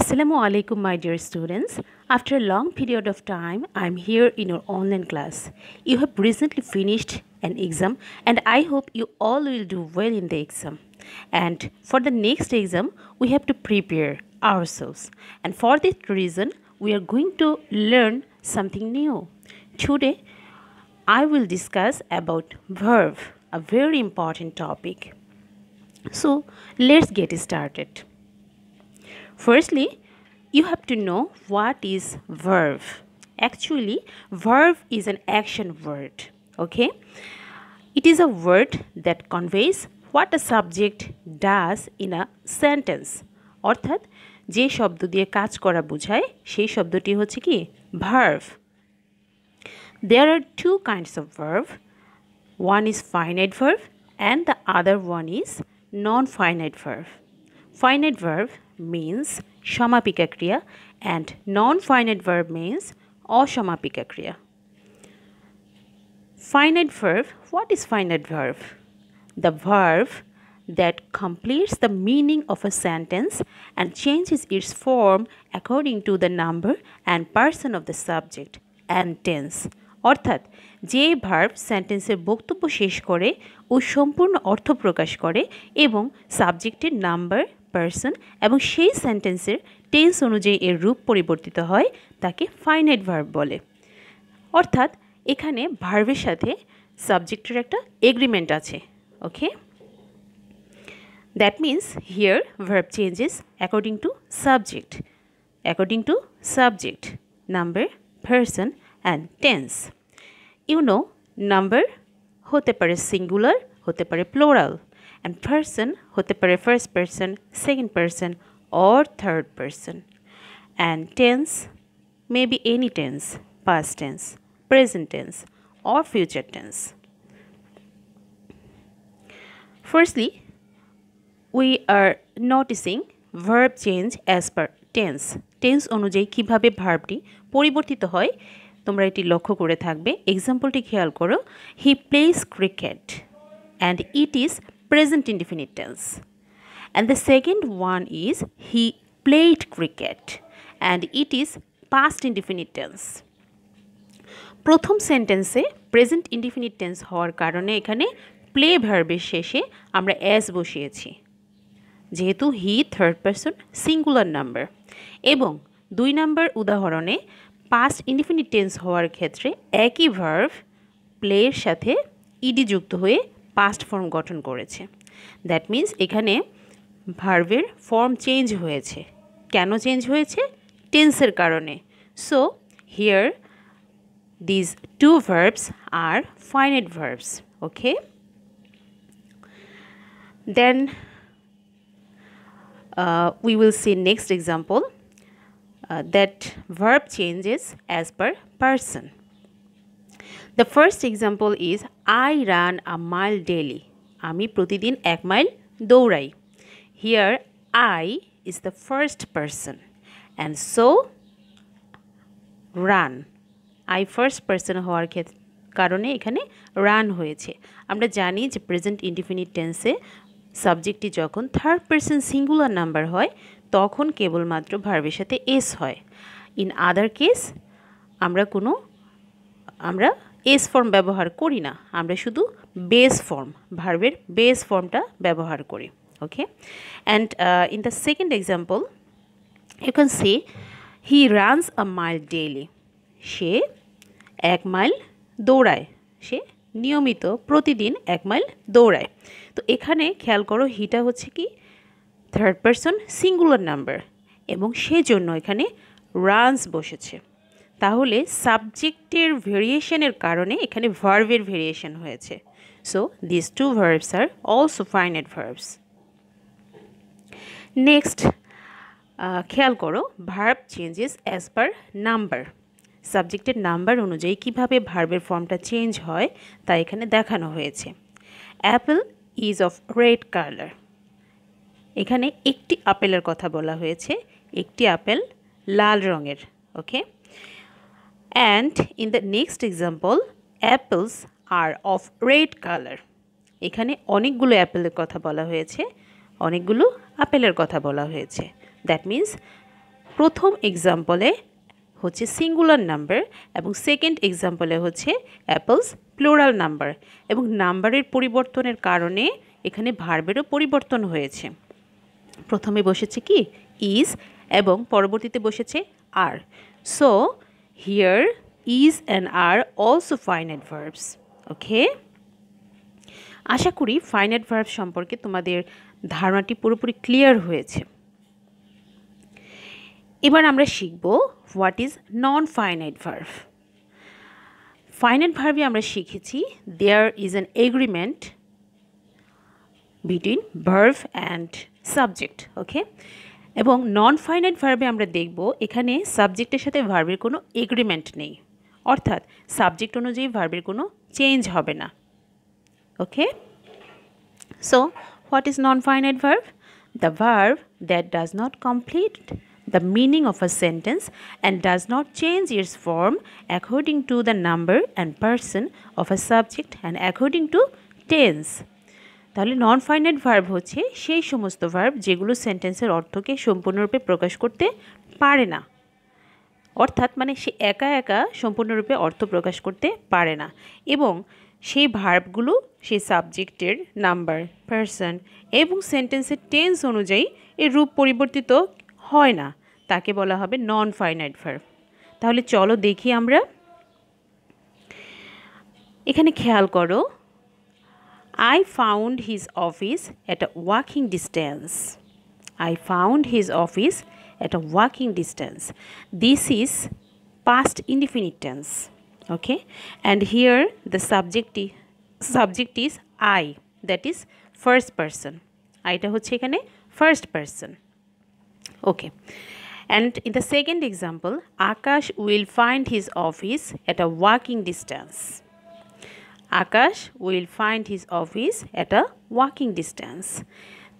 Assalamu alaikum my dear students. After a long period of time, I am here in your online class. You have recently finished an exam and I hope you all will do well in the exam. And for the next exam, we have to prepare ourselves. And for this reason, we are going to learn something new. Today, I will discuss about verb, a very important topic. So, let's get started. Firstly, you have to know what is verb. Actually, verb is an action word. Okay? It is a word that conveys what a subject does in a sentence. অর্থাৎ যে শব্দ দিয়ে কাজ করা বোঝায় সেই শব্দটি হচ্ছে কি verb there are two kinds of verb one is finite verb and the other one is non finite verb finite verb means সমাপিকা ক্রিয়া and non-finite verb means অসমাপিকা ক্রিয়া Finite verb, what is finite verb? The verb that completes the meaning of a sentence and changes its form according to the number and person of the subject and tense. অর্থাৎ যে verb সেন্টেন্সের বক্তব্য শেষ করে ও সম্পূর্ণ অর্থ প্রকাশ করে এবং সাবজেক্টের নাম্বার পারসন এবং সেই সেন্টেন্সের টেন্স অনুযায়ী এর রূপ পরিবর্তিত হয় তাকে ফাইনাইট ভার্ব বলে অর্থাৎ এখানে ভার্বের সাথে সাবজেক্টের একটা এগ্রিমেন্ট আছে okay that means here verb changes according to subject according to subject number person and tense you know number হতে পারে সিঙ্গুলার হতে পারে প্লোরাল অ্যান্ড পার্সন হতে পারে first person second person or third person and tense may be any tense past tense, present tense, or future tense. Firstly, we are noticing verb change as per tense. Tense অনুযায়ী কিভাবে ভার্বটি পরিবর্তিত হয় তোমরা এটি লক্ষ্য করে থাকবে এক্সাম্পলটি খেয়াল করো he plays cricket and it is present indefinite tense. And the second one is he played cricket and it is past indefinite tense. প্রথম সেন্টেন্সে প্রেজেন্ট ইনডিফিনিট টেন্স হওয়ার কারণে এখানে প্লে ভার্বের শেষে আমরা অ্যাস বসিয়েছি যেহেতু he third person singular number এবং দুই নাম্বার উদাহরণে পাস্ট ইনডিফিনিট টেন্স হওয়ার ক্ষেত্রে একই ভার্ভ প্লেয়ের সাথে ইডি যুক্ত হয়ে পাস্ট ফর্ম গঠন করেছে দ্যাট মিন্স এখানে ভার্ভের ফর্ম চেঞ্জ হয়েছে কেন চেঞ্জ হয়েছে টেন্সের কারণে so here these two verbs are finite verbs okay then we will see next example that verb changes as per per the first example is I run a mile daily আমি প্রতিদিন এক mile দৌড়াই here I is the first person and so run I first person হওয়ার ক্ষেত্রে কারণে এখানে run হয়েছে আমরা জানি যে প্রেজেন্ট ইন্ডিফিনিট টেন্সে সাবজেক্টটি যখন থার্ড পার্সন সিঙ্গুলার নাম্বার হয় তখন কেবলমাত্র ভার্বের সাথে এস হয় ইন আদার কেস আমরা কোনো আমরা এস ফর্ম ব্যবহার করি না আমরা শুধু বেস ফর্ম ভার্বের বেস ফর্মটা ব্যবহার করি okay and in the second example you can see he runs a mile daily সে এক মাইল দৌড়ায় সে নিয়মিত প্রতিদিন এক মাইল দৌড়ায় তো এখানে খেয়াল করো হিটা হচ্ছে কি থার্ড পারসন সিঙ্গুলার নাম্বার এবং সেজন্য এখানে রানস বসেছে তাহলে সাবজেক্টের ভেরিয়েশনের কারণে এখানে ভার্ভের ভেরিয়েশন হয়েছে so this two verbs are also finite verbs next খেয়াল করো verb changes as per number সাবজেক্টের নাম্বার অনুযায়ী কিভাবে ভার্বের ফর্মটা চেঞ্জ হয় তা এখানে দেখানো হয়েছে apple is of red colour এখানে একটি আপেলের কথা বলা হয়েছে একটি আপেল লাল রঙের okay and in the next example apples are of red colour এখানে অনেকগুলো অ্যাপেলের কথা বলা হয়েছে অনেকগুলো আপেলের কথা বলা হয়েছে দ্যাট মিন্স প্রথম এক্সাম্পলে হচ্ছে সিঙ্গুলার নাম্বার এবং সেকেন্ড এক্সাম্পলে হচ্ছে অ্যাপলস প্লোরাল নাম্বার এবং নাম্বারের পরিবর্তনের কারণে এখানে ভার্বেরও পরিবর্তন হয়েছে প্রথমে বসেছে কি ইজ এবং পরবর্তীতে বসেছে are so Here, is and are also finite verbs. Okay? আশা করি ফাইনাইট ভার্ব সম্পর্কে তোমাদের ধারণাটি পুরোপুরি ক্লিয়ার হয়েছে এবার আমরা শিখব what is non finite verb finite ভার্ভে আমরা শিখেছি there is an agreement between verb and subject okay এবং নন ফাইনাইট ভার্বে আমরা দেখব এখানে সাবজেক্টের সাথে ভার্বের কোনো এগ্রিমেন্ট নেই অর্থাৎ সাবজেক্ট অনুযায়ী ভার্বের কোনো চেঞ্জ হবে না okay so what is non finite verb the verb that does not complete the meaning of a sentence and does not change its form according to the number and person of a subject and according to tense তাহলে non finite verb হচ্ছে সেই সমস্ত verb যেগুলো সেন্টেন্সের অর্থকে সম্পূর্ণরূপে প্রকাশ করতে পারে না অর্থাৎ মানে সে একা একা সম্পূর্ণরূপে অর্থ প্রকাশ করতে পারে না এবং সেই ভার্বগুলো সেই সাবজেক্টের নাম্বার পার্সন এবং সেন্টেন্সের টেন্স অনুযায়ী এর রূপ পরিবর্তিত হয় না তাকে বলা হবে নন ফাইনাইট ভার্ব তাহলে চলো দেখি আমরা এখানে খেয়াল করো I found his office at a walking distance. I found his office at a walking distance. This is past indefinite tense. Okay. And here the subject, subject is I. That is first person. I হচ্ছে এখানে first person okay and in the second example Akash will find his office at a walking distance Akash will find his office at a walking distance.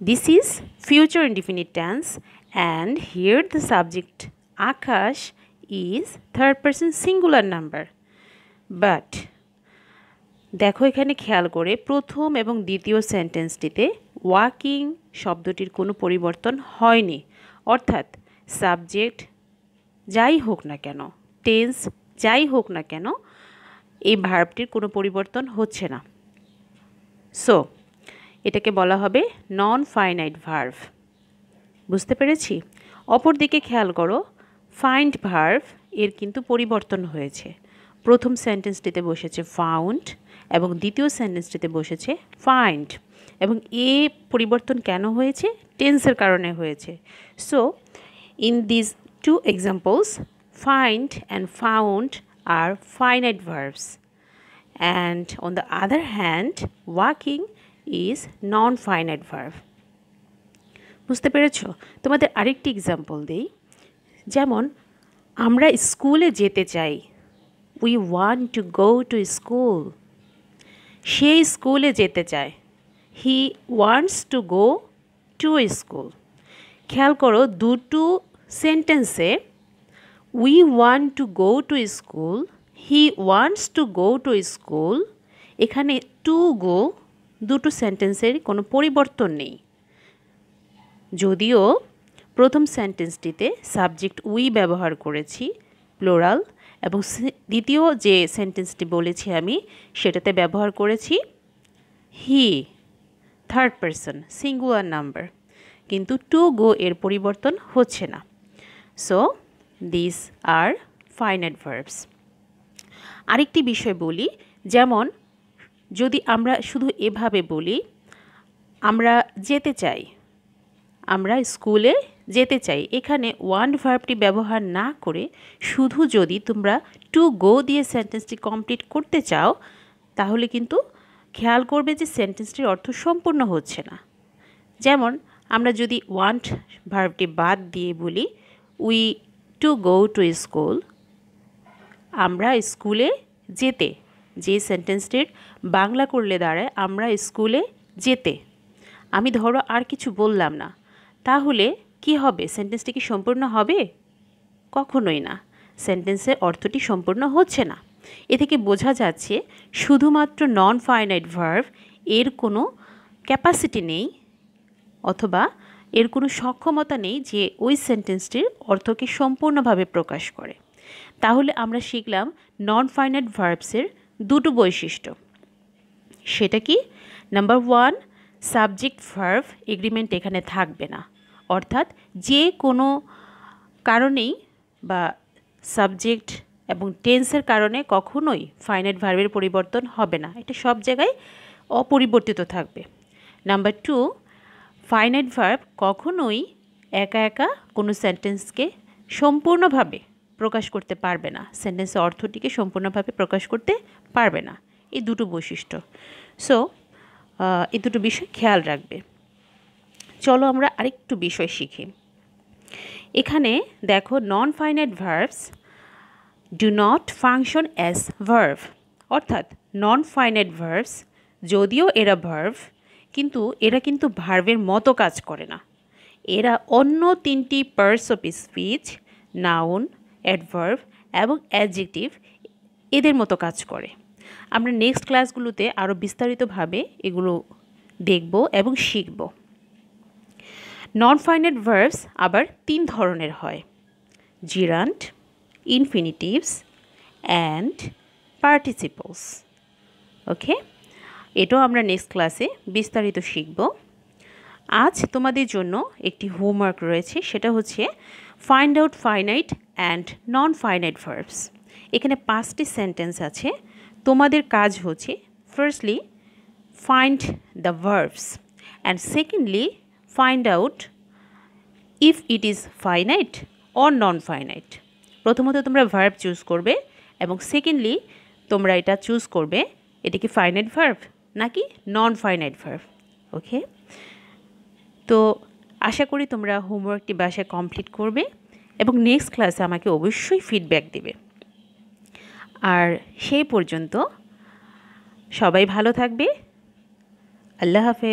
This is future indefinite tense and here the subject Akash is third person singular number. But দেখো এখানে খেয়াল করে প্রথম এবং দ্বিতীয় সেন্টেন্সটিতে walking শব্দটির কোনো পরিবর্তন হয়নি অর্থাৎ সাবজেক্ট যাই হোক না কেন টেন্স যাই হোক না কেন এই ভার্বটির কোনো পরিবর্তন হচ্ছে না সো এটাকে বলা হবে নন ফাইনাইট ভার্ভ বুঝতে পেরেছি অপরদিকে খেয়াল করো ফাইন্ড ভার্ভ এর কিন্তু পরিবর্তন হয়েছে প্রথম সেন্টেন্সটিতে বসেছে ফাউন্ড এবং দ্বিতীয় সেন্টেন্সটিতে বসেছে ফাইন্ড এবং এ পরিবর্তন কেন হয়েছে টেন্সের কারণে হয়েছে so in this two examples find and found are finite verbs. And on the other hand, walking is non-finite verb. বুঝতে পেরেছ তোমাদের আরেকটি এক্সাম্পল দিই যেমন আমরা স্কুলে যেতে চাই we want to go to school সে স্কুলে যেতে চায় he wants to go to school খেয়াল করো দুটো সেন্টেন্সে we want to go to school he wants to go to school এখানে টু গো দুটো সেন্টেন্সের কোনো পরিবর্তন নেই যদিও প্রথম সেন্টেন্সটিতে সাবজেক্ট উই ব্যবহার করেছি প্লোরাল এবং দ্বিতীয় যে সেন্টেন্সটি বলেছি আমি সেটাতে ব্যবহার করেছি he third person singular number কিন্তু টু গো এর পরিবর্তন হচ্ছে না so this are finite verbs আরেকটি বিষয় বলি যেমন যদি আমরা শুধু এভাবে বলি আমরা যেতে চাই আমরা স্কুলে যেতে চাই এখানে ওয়ান ভার্বটি ব্যবহার না করে শুধু যদি তোমরা টু গো দিয়ে সেন্টেন্সটি কমপ্লিট করতে চাও তাহলে কিন্তু খেয়াল করবে যে সেন্টেন্সটির অর্থ সম্পূর্ণ হচ্ছে না যেমন আমরা যদি ওয়ান্ট ভার্বটি বাদ দিয়ে বলি we to go to school আমরা স্কুলে যেতে যে সেন্টেন্সটির বাংলা করলে দাঁড়ায় আমরা স্কুলে যেতে আমি ধরো আর কিছু বললাম না তাহলে কি হবে সেন্টেন্সটি কি সম্পূর্ণ হবে কখনোই না সেন্টেন্সের অর্থটি সম্পূর্ণ হচ্ছে না এ থেকে বোঝা যাচ্ছে শুধুমাত্র নন ফাইনাইট ভার্ভ এর কোনো ক্যাপাসিটি নেই অথবা এর কোনো সক্ষমতা নেই যে ওই সেন্টেন্সটির অর্থকে সম্পূর্ণভাবে প্রকাশ করে তাহলে আমরা শিখলাম নন ফাইনাইট ভার্বসের দুটো বৈশিষ্ট্য সেটা কি number one subject verb agreement এখানে থাকবে না অর্থাৎ যে কোনো কারণেই বা সাবজেক্ট এবং টেন্সের কারণে কখনোই ফাইনাইট ভার্বের পরিবর্তন হবে না এটা সব জায়গায় অপরিবর্তিত থাকবে নাম্বার টু ফাইনাইট ভার্ব কখনোই একা একা কোনো সেন্টেন্সকে সম্পূর্ণভাবে প্রকাশ করতে পারবে না সেন্টেন্সের অর্থটিকে সম্পূর্ণভাবে প্রকাশ করতে পারবে না এই দুটো বৈশিষ্ট্য সো এই দুটো বিষয় খেয়াল রাখবে চলো আমরা আরেকটু বিষয় শিখি এখানে দেখো non finite verbs do not function as verb অর্থাৎ নন ফাইনাইট ভার্বস যদিও এরা ভার্ভ কিন্তু এরা কিন্তু ভার্বের মতো কাজ করে না এরা অন্য তিনটি parts of speech noun adverb এবং অ্যাডজেক্টিভ এদের মতো কাজ করে আমরা নেক্সট ক্লাসগুলোতে আরও বিস্তারিতভাবে এগুলো দেখব এবং শিখব নন ফাইনেট ভার্বস আবার তিন ধরনের হয় gerund infinitives and participles okay এটাও আমরা নেক্সট ক্লাসে বিস্তারিত শিখব আজ তোমাদের জন্য একটি হোমওয়ার্ক রয়েছে সেটা হচ্ছে find out finite and non finite verbs এখানে পাঁচটি সেন্টেন্স আছে তোমাদের কাজ হচ্ছে firstly find the verbs and secondly find out if it is finite or non finite প্রথমত তোমরা ভার্ব চুজ করবে এবং সেকেন্ডলি তোমরা এটা চুজ করবে এটা কি ফাইনাইট ভার্ব নাকি নন ফাইনাইট ভার্ভ ওকে তো আশা করি তোমরা হোমওয়ার্কটি বাসায় কমপ্লিট করবে এবং নেক্সট ক্লাসে আমাকে অবশ্যই ফিডব্যাক দেবে আর সেই পর্যন্ত সবাই ভালো থাকবে আল্লাহ হাফেজ